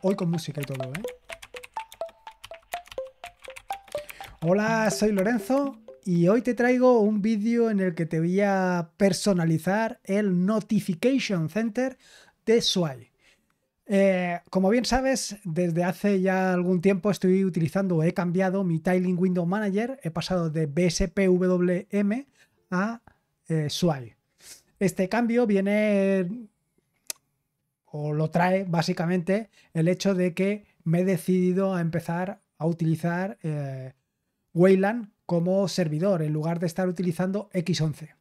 Hoy con música y todo, ¿eh? Hola, soy Lorenzo y hoy te traigo un vídeo en el que te voy a personalizar el Notification Center de Sway. Eh, como bien sabes, desde hace ya algún tiempo estoy utilizando, he cambiado mi Tiling Window Manager, he pasado de BSPWM a eh, Este cambio viene o lo trae básicamente el hecho de que me he decidido a empezar a utilizar eh, Wayland como servidor en lugar de estar utilizando X11.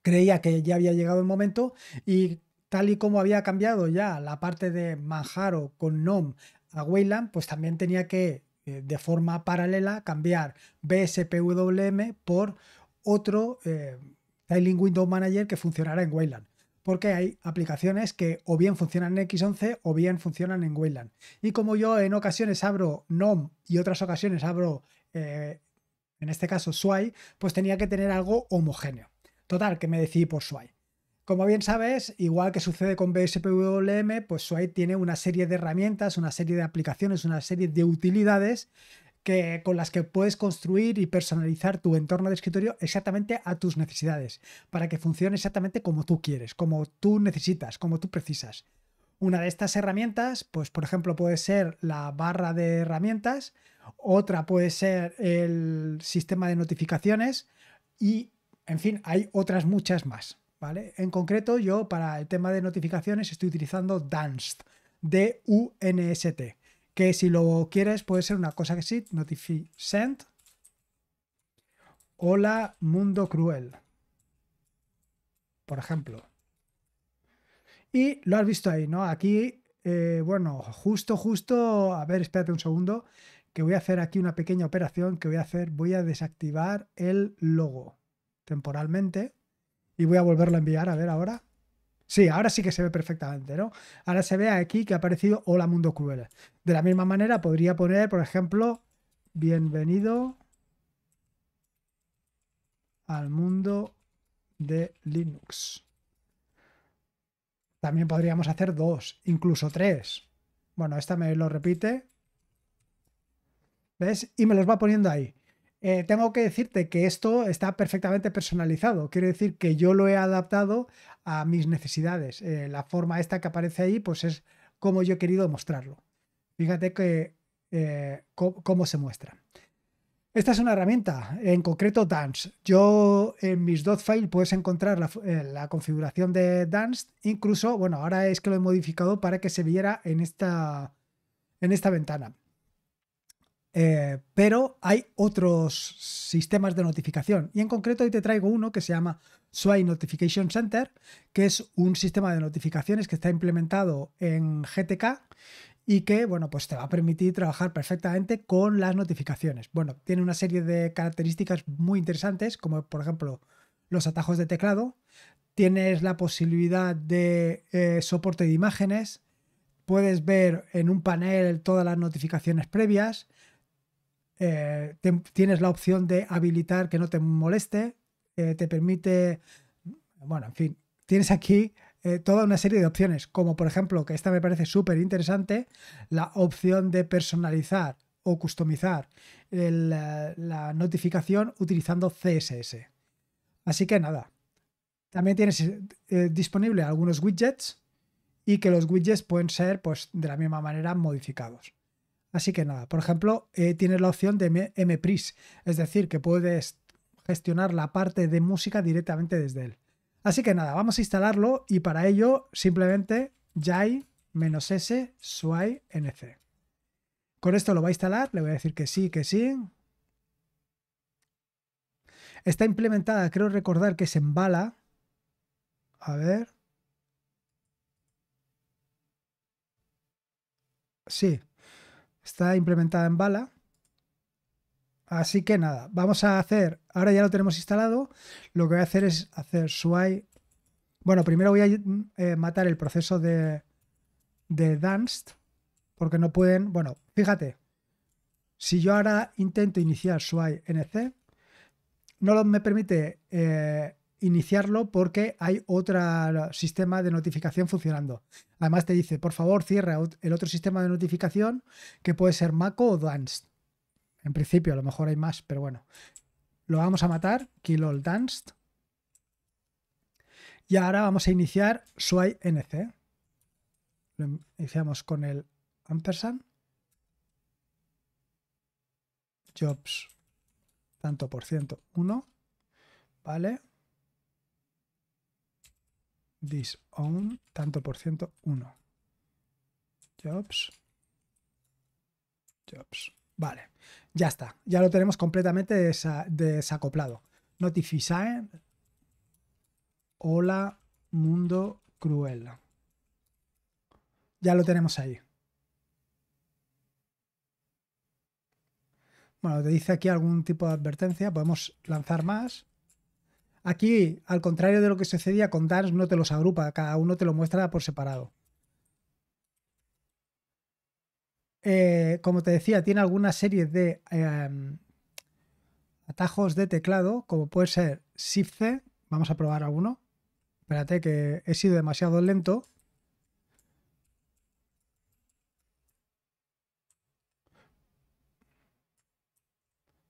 Creía que ya había llegado el momento y tal y como había cambiado ya la parte de Manjaro con NOM a Wayland, pues también tenía que eh, de forma paralela cambiar BSPWM por otro eh, Tiling Window Manager que funcionara en Wayland porque hay aplicaciones que o bien funcionan en X11 o bien funcionan en Wayland. Y como yo en ocasiones abro GNOME y otras ocasiones abro, eh, en este caso, Sway, pues tenía que tener algo homogéneo. Total, que me decidí por Sway. Como bien sabes, igual que sucede con BSPWM, pues Sway tiene una serie de herramientas, una serie de aplicaciones, una serie de utilidades con las que puedes construir y personalizar tu entorno de escritorio exactamente a tus necesidades, para que funcione exactamente como tú quieres, como tú necesitas, como tú precisas. Una de estas herramientas, pues por ejemplo puede ser la barra de herramientas, otra puede ser el sistema de notificaciones y, en fin, hay otras muchas más. ¿Vale? En concreto, yo para el tema de notificaciones estoy utilizando Danst, D-U-N-S-T, que si lo quieres puede ser una cosa que sí, notify send. Hola, mundo cruel. Por ejemplo. Y lo has visto ahí, ¿no? Aquí, eh, bueno, justo, justo, a ver, espérate un segundo, que voy a hacer aquí una pequeña operación que voy a hacer, voy a desactivar el logo temporalmente y voy a volverlo a enviar, a ver ahora. Sí, ahora sí que se ve perfectamente, ¿no? Ahora se ve aquí que ha aparecido Hola Mundo Cruel. De la misma manera podría poner, por ejemplo, bienvenido al mundo de Linux. También podríamos hacer dos, incluso tres. Bueno, esta me lo repite. ¿Ves? Y me los va poniendo ahí. Eh, tengo que decirte que esto está perfectamente personalizado. Quiero decir que yo lo he adaptado a mis necesidades. Eh, la forma esta que aparece ahí, pues es como yo he querido mostrarlo. Fíjate que eh, cómo se muestra. Esta es una herramienta, en concreto Dance. Yo en mis dot file puedes encontrar la, configuración de Dance, incluso, bueno, ahora es que lo he modificado para que se viera en en esta ventana. Eh, pero hay otros sistemas de notificación. Y en concreto hoy te traigo uno que se llama Sway Notification Center, que es un sistema de notificaciones que está implementado en GTK y que, bueno, pues te va a permitir trabajar perfectamente con las notificaciones. Bueno, tiene una serie de características muy interesantes, como por ejemplo los atajos de teclado, tienes la posibilidad de eh, soporte de imágenes, puedes ver en un panel todas las notificaciones previas, eh, tienes la opción de habilitar que no te moleste, eh, te permite, bueno, en fin, tienes aquí eh, toda una serie de opciones, como por ejemplo, que esta me parece súper interesante, la opción de personalizar o customizar la, notificación utilizando CSS. Así que nada, también tienes disponible algunos widgets y que los widgets pueden ser pues, de la misma manera modificados. Así que nada, por ejemplo, eh, tiene tienes la opción de MPRIS, es decir, que puedes gestionar la parte de música directamente desde él. Así que nada, vamos a instalarlo y para ello simplemente menos s nc. Con esto lo va a instalar, le voy a decir que sí, que sí. Está implementada, creo recordar que se embala. A ver. Sí, Está implementada en Bala. Así que nada, vamos a hacer, ahora ya lo tenemos instalado, lo que voy a hacer es hacer sway. Bueno, primero voy a eh, matar el proceso de, de Danst, porque no pueden, bueno, fíjate, si yo ahora intento iniciar en nc, no me permite eh, iniciarlo porque hay otro sistema de notificación funcionando. Además te dice, por favor, cierra el otro sistema de notificación que puede ser Maco o danced En principio, a lo mejor hay más, pero bueno. Lo vamos a matar, kill all danced. Y ahora vamos a iniciar Swipe NC. Lo iniciamos con el ampersand. Jobs, tanto por ciento, 1. ¿Vale? disown, tanto por ciento, 1. Jobs. Jobs. Vale, ya está. Ya lo tenemos completamente desacoplado. Notify. Hola, mundo cruel. Ya lo tenemos ahí. Bueno, te dice aquí algún tipo de advertencia. Podemos lanzar más. Aquí, al contrario de lo que sucedía con Dance, no te los agrupa, cada uno te lo muestra por separado. Eh, como te decía, tiene alguna serie de em, atajos de teclado, como puede ser Shift C. Vamos a probar alguno. Espérate, que he sido demasiado lento.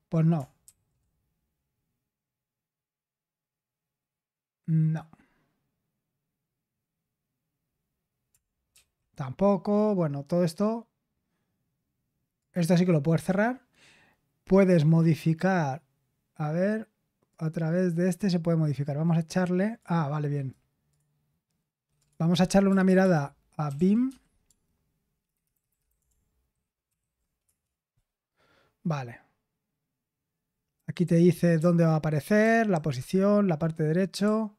Pues no, No. Tampoco. Bueno, todo esto. Esto sí que lo puedes cerrar. Puedes modificar. A ver, a través de este se puede modificar. Vamos a echarle. Ah, vale, bien. Vamos a echarle una mirada a BIM. Vale. Aquí te dice dónde va a aparecer, la posición, la parte derecha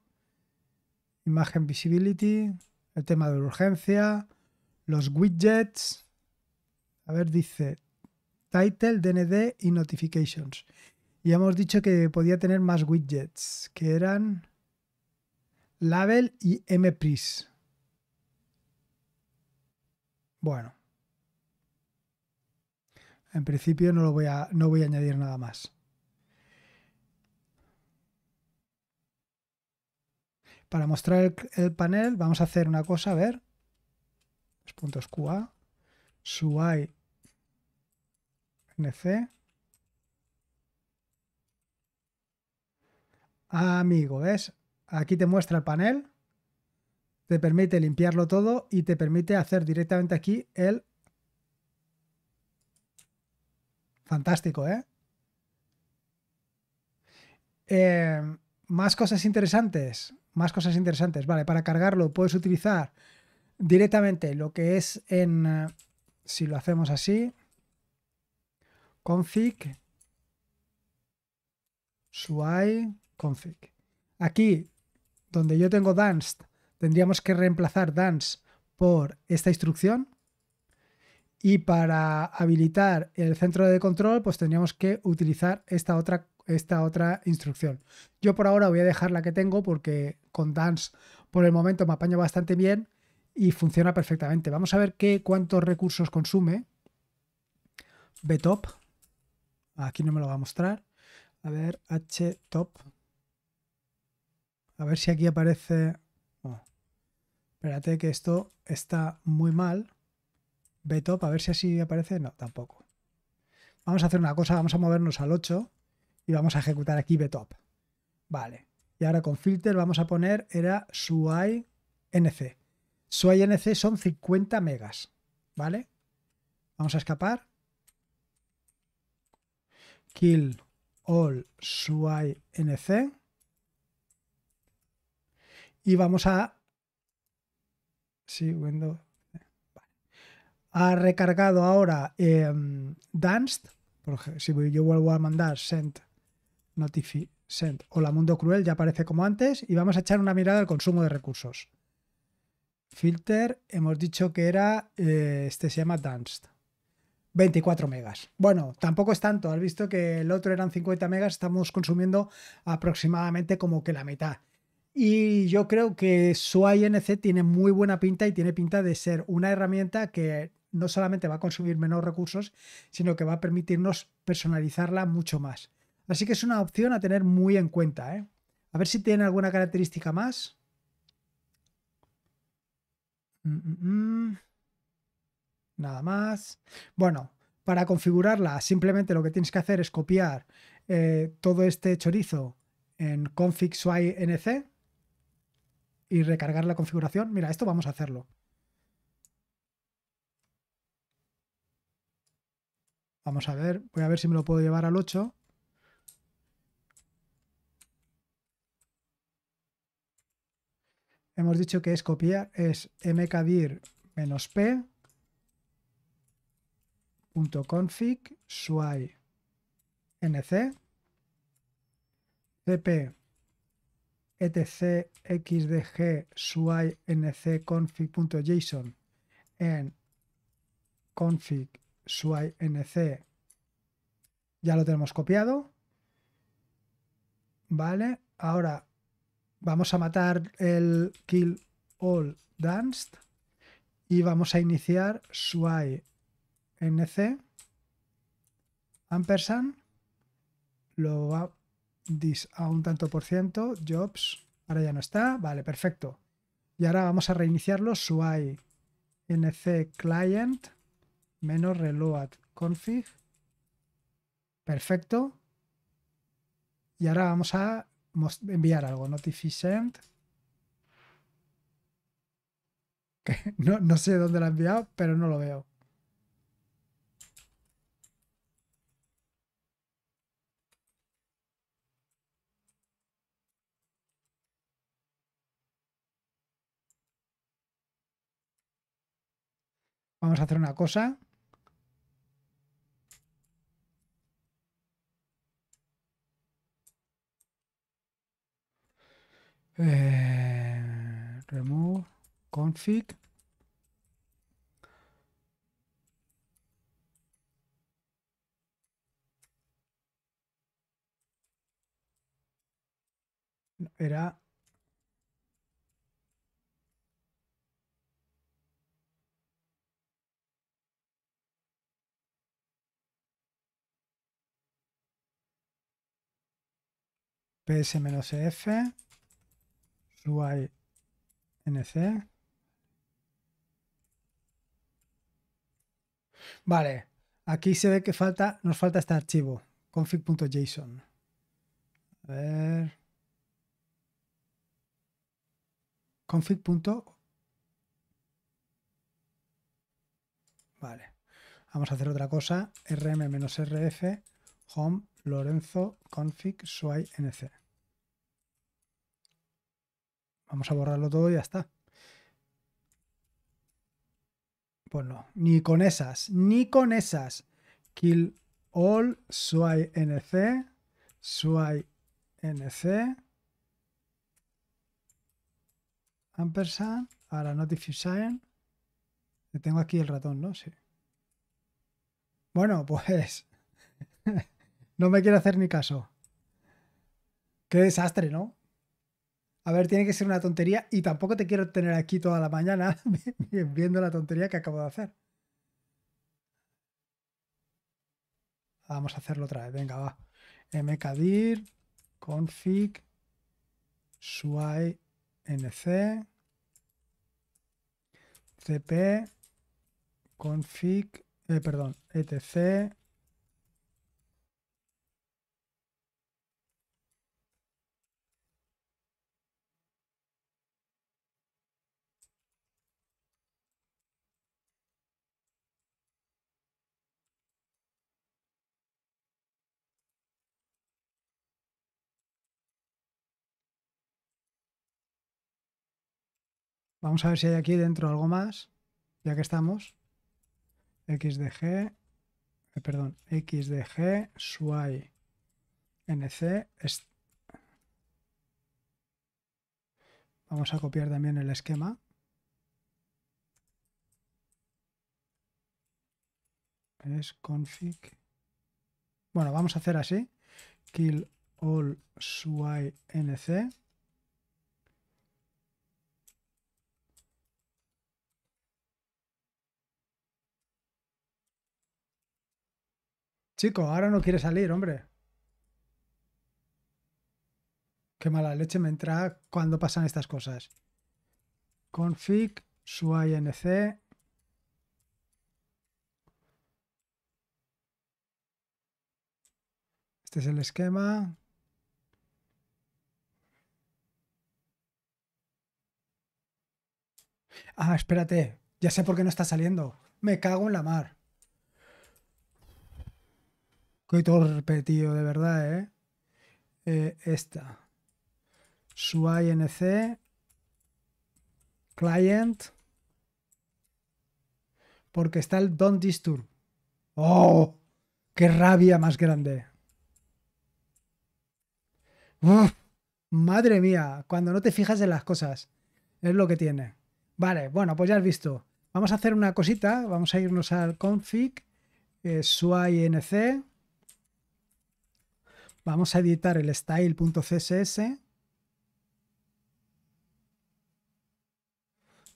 Imagen Visibility, el tema de urgencia, los widgets. A ver, dice Title, DND y Notifications. Y hemos dicho que podía tener más widgets, que eran Label y MPRIS. Bueno. En principio no, lo voy a, no voy a añadir nada más. Para mostrar el, panel vamos a hacer una cosa, a ver. Los puntos QA. SUI. NC. Amigo, ¿ves? Aquí te muestra el panel. Te permite limpiarlo todo y te permite hacer directamente aquí el... Fantástico, Eh, eh más cosas interesantes más cosas interesantes. Vale, para cargarlo puedes utilizar directamente lo que es en, eh, si lo hacemos así, config, suai, config. Aquí, donde yo tengo danced, tendríamos que reemplazar dance por esta instrucción. Y para habilitar el centro de control, pues tendríamos que utilizar esta otra esta otra instrucción. Yo por ahora voy a dejar la que tengo porque con Dance por el momento me apaño bastante bien y funciona perfectamente. Vamos a ver qué, cuántos recursos consume. Btop. Aquí no me lo va a mostrar. A ver, htop. A ver si aquí aparece... Oh, espérate que esto está muy mal. Btop, a ver si así aparece. No, tampoco. Vamos a hacer una cosa, vamos a movernos al 8 y vamos a ejecutar aquí btop. Vale. Y ahora con filter vamos a poner, era SUI NC. suai NC son 50 megas. ¿Vale? Vamos a escapar. Kill all SUI NC. Y vamos a... si Ha recargado ahora dance em, Danced. si yo vuelvo a mandar sent. Notificent. la Mundo Cruel ya aparece como antes y vamos a echar una mirada al consumo de recursos. Filter, hemos dicho que era, eh, este se llama Danced. 24 megas. Bueno, tampoco es tanto. Has visto que el otro eran 50 megas, estamos consumiendo aproximadamente como que la mitad. Y yo creo que su INC tiene muy buena pinta y tiene pinta de ser una herramienta que no solamente va a consumir menos recursos, sino que va a permitirnos personalizarla mucho más. Así que es una opción a tener muy en cuenta. ¿eh? A ver si tiene alguna característica más. Mm, mm, mm. Nada más. Bueno, para configurarla simplemente lo que tienes que hacer es copiar eh, todo este chorizo en config y recargar la configuración. Mira, esto vamos a hacerlo. Vamos a ver, voy a ver si me lo puedo llevar al 8. hemos dicho que es copiar, es mkdir -p .config nc cp etc xdg swi nc config.json en config swi nc ya lo tenemos copiado vale ahora Vamos a matar el Kill All Danced y vamos a iniciar i NC Ampersand. Lo va dis a un tanto por ciento. Jobs. Ahora ya no está. Vale, perfecto. Y ahora vamos a reiniciarlo. suai NC Client menos reload config. Perfecto. Y ahora vamos a enviar algo. Notificent. no, no sé dónde lo ha enviado, pero no lo veo. Vamos a hacer una cosa. Eh, remove config. Era ps-f UI NC. Vale, aquí se ve que falta, nos falta este archivo, config.json. A ver. Config. Vale. Vamos a hacer otra cosa. rm-rf home lorenzo config suai nc. Vamos a borrarlo todo y ya está. Pues no, ni con esas, ni con esas. Kill all, sui nc, sui nc, ampersand, ahora notify Tengo aquí el ratón, ¿no? Sí. Bueno, pues no me quiero hacer ni caso. Qué desastre, ¿no? A ver, tiene que ser una tontería y tampoco te quiero tener aquí toda la mañana viendo la tontería que acabo de hacer. Vamos a hacerlo otra vez. Venga, va. mkdir config suai nc cp config, eh, perdón, etc Vamos a ver si hay aquí dentro algo más, ya que estamos. XDG, eh, perdón, XDG, sway NC. Vamos a copiar también el esquema. Es config. Bueno, vamos a hacer así. Kill all suy NC. Chico, ahora no quiere salir, hombre. Qué mala leche me entra cuando pasan estas cosas. Config, su inc. Este es el esquema. Ah, espérate. Ya sé por qué no está saliendo. Me cago en la mar. Qué torpe, tío, de verdad, ¿eh? eh esta. Su INC. Client. Porque está el Don't Disturb. ¡Oh! ¡Qué rabia más grande! madre mía, cuando no te fijas en las cosas, es lo que tiene. Vale, bueno, pues ya has visto. Vamos a hacer una cosita, vamos a irnos al config, eh, INC. Vamos a editar el style.css.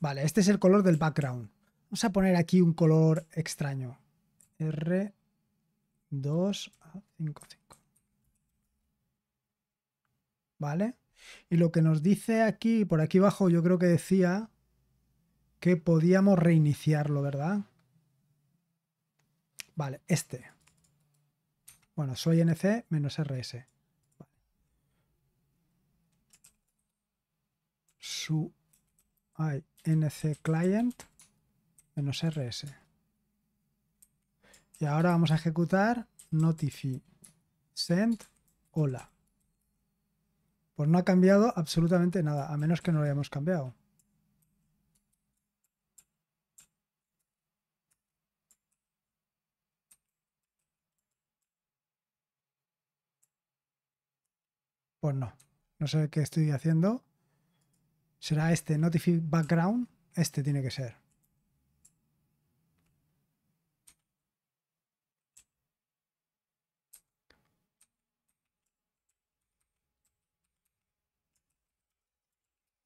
Vale, este es el color del background. Vamos a poner aquí un color extraño. R2A55. ¿Vale? Y lo que nos dice aquí, por aquí abajo, yo creo que decía que podíamos reiniciarlo, ¿verdad? Vale, este. Bueno, soy NC menos RS. Su NC client menos RS. Y ahora vamos a ejecutar notify send hola. Pues no ha cambiado absolutamente nada, a menos que no lo hayamos cambiado. Pues no. No sé qué estoy haciendo. Será este, Notify Background. Este tiene que ser.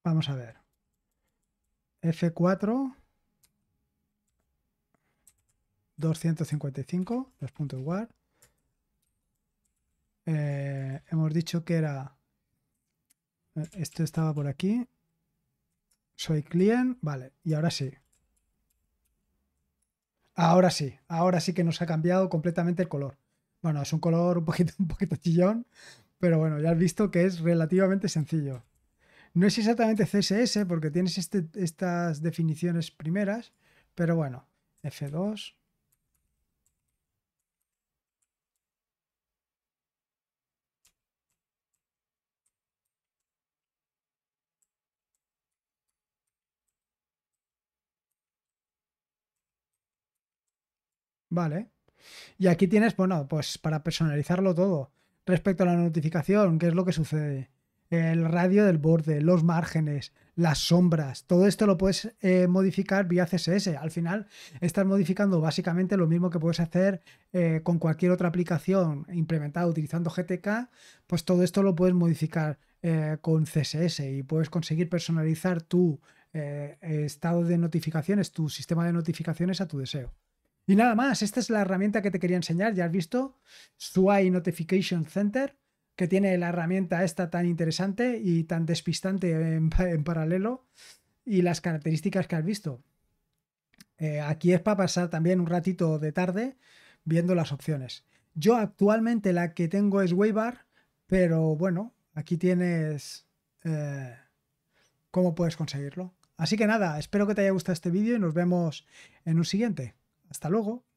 Vamos a ver. F4. 255, dos puntos guard. Eh, hemos dicho que era... Eh, esto estaba por aquí. Soy client. Vale, y ahora sí. Ahora sí, ahora sí que nos ha cambiado completamente el color. Bueno, es un color un poquito, un poquito chillón, pero bueno, ya has visto que es relativamente sencillo. No es exactamente CSS porque tienes este, estas definiciones primeras, pero bueno, F2, Vale. Y aquí tienes, bueno, pues para personalizarlo todo. Respecto a la notificación, ¿qué es lo que sucede? El radio del borde, los márgenes, las sombras, todo esto lo puedes eh, modificar vía CSS. Al final estás modificando básicamente lo mismo que puedes hacer eh, con cualquier otra aplicación implementada utilizando GTK, pues todo esto lo puedes modificar eh, con CSS y puedes conseguir personalizar tu estado de notificaciones, tu sistema de notificaciones a tu deseo. Y nada más, esta es la herramienta que te quería enseñar, ya has visto, Suai Notification Center, que tiene la herramienta esta tan interesante y tan despistante en, paralelo y las características que has visto. Eh, aquí es para pasar también un ratito de tarde viendo las opciones. Yo actualmente la que tengo es Waybar, pero bueno, aquí tienes eh, cómo puedes conseguirlo. Así que nada, espero que te haya gustado este vídeo y nos vemos en un siguiente. Hasta luego.